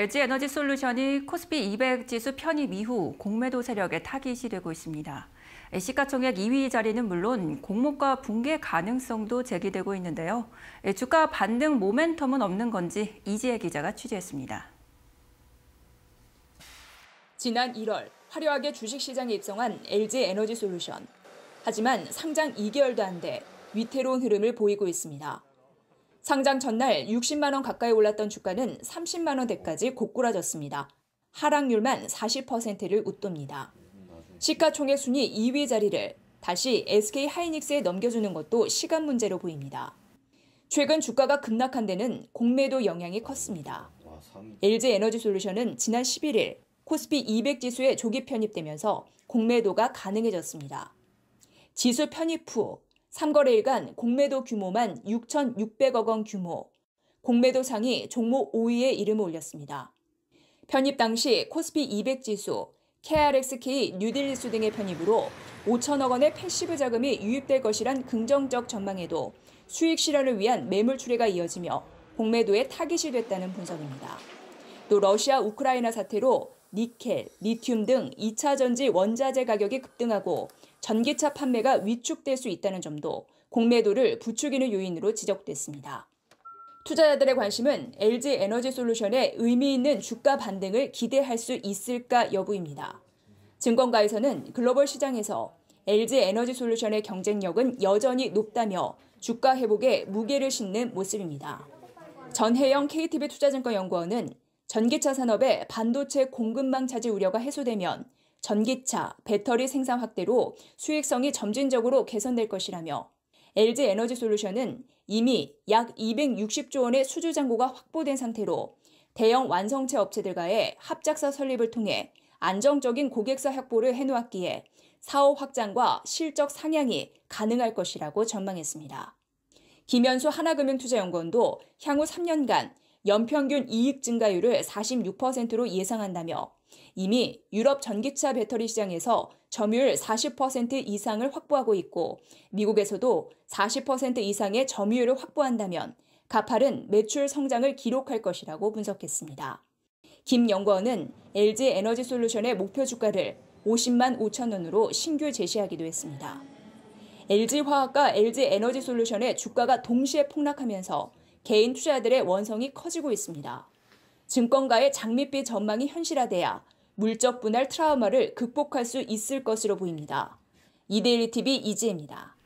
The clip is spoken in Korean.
LG 에너지 솔루션이 코스피 200 지수 편입 이후 공매도 세력의 타깃이 되고 있습니다. 시가총액 2위 자리는 물론 공모가 붕괴 가능성도 제기되고 있는데요. 예, 주가 반등 모멘텀은 없는 건지 이지혜 기자가 취재했습니다. 지난 1월 화려하게 주식시장에 입성한 LG 에너지 솔루션. 하지만 상장 2개월도 안 돼 위태로운 흐름을 보이고 있습니다. 상장 전날 60만 원 가까이 올랐던 주가는 30만 원대까지 고꾸라졌습니다. 하락률만 40%를 웃돕니다. 시가총액 순위 2위 자리를 다시 SK 하이닉스에 넘겨주는 것도 시간 문제로 보입니다. 최근 주가가 급락한 데는 공매도 영향이 컸습니다. LG 에너지 솔루션은 지난 11일 코스피 200 지수에 조기 편입되면서 공매도가 가능해졌습니다. 지수 편입 후 3거래일간 공매도 규모만 6,600억 원 규모, 공매도 상위 종목 5위에 이름을 올렸습니다. 편입 당시 코스피 200 지수, KRXK 뉴딜리스 등의 편입으로 5천억 원의 패시브 자금이 유입될 것이란 긍정적 전망에도 수익 실현을 위한 매물 출회가 이어지며 공매도에 타깃이 됐다는 분석입니다. 또 러시아 우크라이나 사태로 니켈, 리튬 등 2차 전지 원자재 가격이 급등하고 전기차 판매가 위축될 수 있다는 점도 공매도를 부추기는 요인으로 지적됐습니다. 투자자들의 관심은 LG 에너지 솔루션의 의미 있는 주가 반등을 기대할 수 있을까 여부입니다. 증권가에서는 글로벌 시장에서 LG 에너지 솔루션의 경쟁력은 여전히 높다며 주가 회복에 무게를 싣는 모습입니다. 전혜영 KTB 투자증권 연구원은 전기차 산업의 반도체 공급망 차지 우려가 해소되면 전기차, 배터리 생산 확대로 수익성이 점진적으로 개선될 것이라며 LG 에너지 솔루션은 이미 약 260조 원의 수주 잔고가 확보된 상태로 대형 완성차 업체들과의 합작사 설립을 통해 안정적인 고객사 확보를 해놓았기에 사업 확장과 실적 상향이 가능할 것이라고 전망했습니다. 김현수 하나금융투자연구원도 향후 3년간 연평균 이익 증가율을 46%로 예상한다며 이미 유럽 전기차 배터리 시장에서 점유율 40% 이상을 확보하고 있고 미국에서도 40% 이상의 점유율을 확보한다면 가팔은 매출 성장을 기록할 것이라고 분석했습니다. 김 연구원은 LG 에너지 솔루션의 목표 주가를 50만 5천 원으로 신규 제시하기도 했습니다. LG화학과 LG 에너지 솔루션의 주가가 동시에 폭락하면서 개인 투자들의 원성이 커지고 있습니다. 증권가의 장밋빛 전망이 현실화돼야 물적 분할 트라우마를 극복할 수 있을 것으로 보입니다. 이데일리 TV 이지혜입니다.